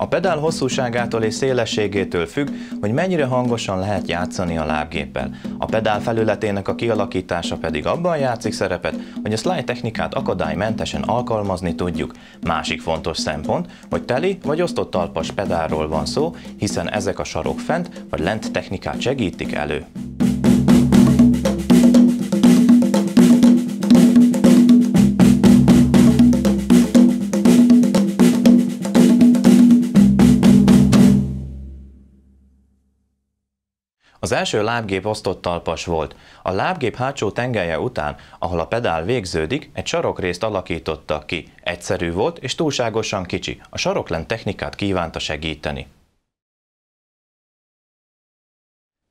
A pedál hosszúságától és szélességétől függ, hogy mennyire hangosan lehet játszani a lábgéppel. A pedál felületének a kialakítása pedig abban játszik szerepet, hogy a slide technikát akadálymentesen alkalmazni tudjuk. Másik fontos szempont, hogy teli vagy osztott talpas pedálról van szó, hiszen ezek a sarok fent vagy lent technikát segítik elő. Az első lábgép osztott talpas volt. A lábgép hátsó tengelye után, ahol a pedál végződik, egy sarokrészt alakítottak ki. Egyszerű volt és túlságosan kicsi. A saroklent technikát kívánta segíteni.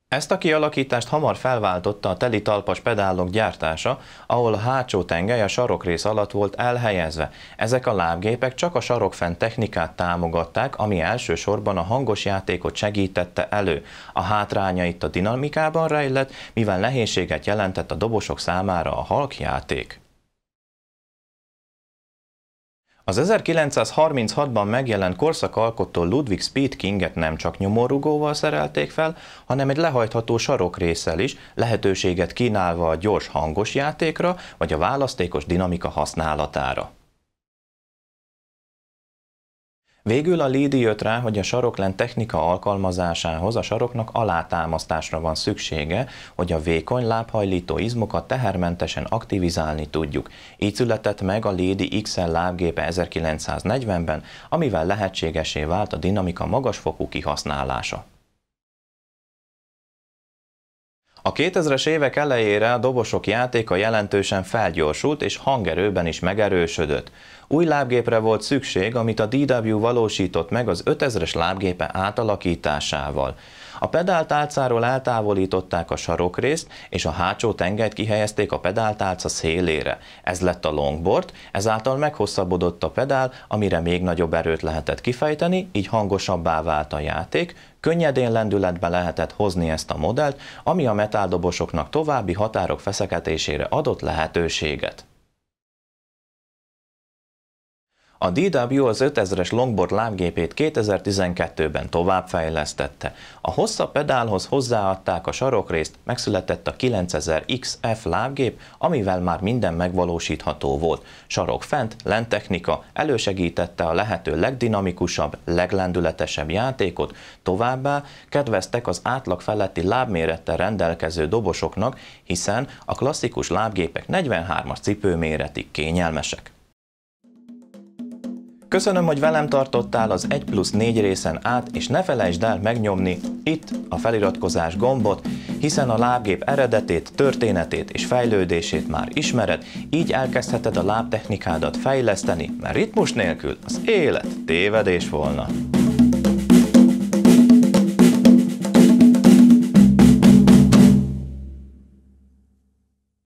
Ezt a kialakítást hamar felváltotta a teli talpas pedálok gyártása, ahol a hátsó tengely a sarokrész alatt volt elhelyezve. Ezek a lábgépek csak a sarokfent technikát támogatták, ami elsősorban a hangos játékot segítette elő. A hátránya itt a dinamikában rejlett, mivel nehézséget jelentett a dobosok számára a halk játék. Az 1936-ban megjelent korszakalkotó Ludwig Kinget nem csak nyomorúgóval szerelték fel, hanem egy lehajtható sarokrészsel is, lehetőséget kínálva a gyors hangos játékra vagy a választékos dinamika használatára. Végül a Lidi jött rá, hogy a saroklen technika alkalmazásához a saroknak alátámasztásra van szüksége, hogy a vékony lábhajlító izmokat tehermentesen aktivizálni tudjuk. Így született meg a Lédi XL lábgépe 1940-ben, amivel lehetségesé vált a dinamika magasfokú kihasználása. A 2000-es évek elejére a dobosok játéka jelentősen felgyorsult és hangerőben is megerősödött. Új lábgépre volt szükség, amit a DW valósított meg az 5000-es lábgépe átalakításával. A pedáltálcáról eltávolították a sarokrészt, és a hátsó tengelyt kihelyezték a pedáltálca szélére. Ez lett a longboard, ezáltal meghosszabbodott a pedál, amire még nagyobb erőt lehetett kifejteni, így hangosabbá vált a játék, könnyedén lendületbe lehetett hozni ezt a modellt, ami a metáldobosoknak további határok feszeketésére adott lehetőséget. A DW az 5000-es longboard lábgépét 2012-ben továbbfejlesztette. A hosszabb pedálhoz hozzáadták a sarokrészt, megszületett a 9000 XF lábgép, amivel már minden megvalósítható volt. Sarok fent, lent technika elősegítette a lehető legdinamikusabb, leglendületesebb játékot, továbbá kedveztek az átlag feletti lábmérettel rendelkező dobosoknak, hiszen a klasszikus lábgépek 43-as cipőméretig kényelmesek. Köszönöm, hogy velem tartottál az 1 plusz 4 részen át, és ne felejtsd el megnyomni itt a feliratkozás gombot, hiszen a lábgép eredetét, történetét és fejlődését már ismered, így elkezdheted a lábtechnikádat fejleszteni, mert ritmus nélkül az élet tévedés volna.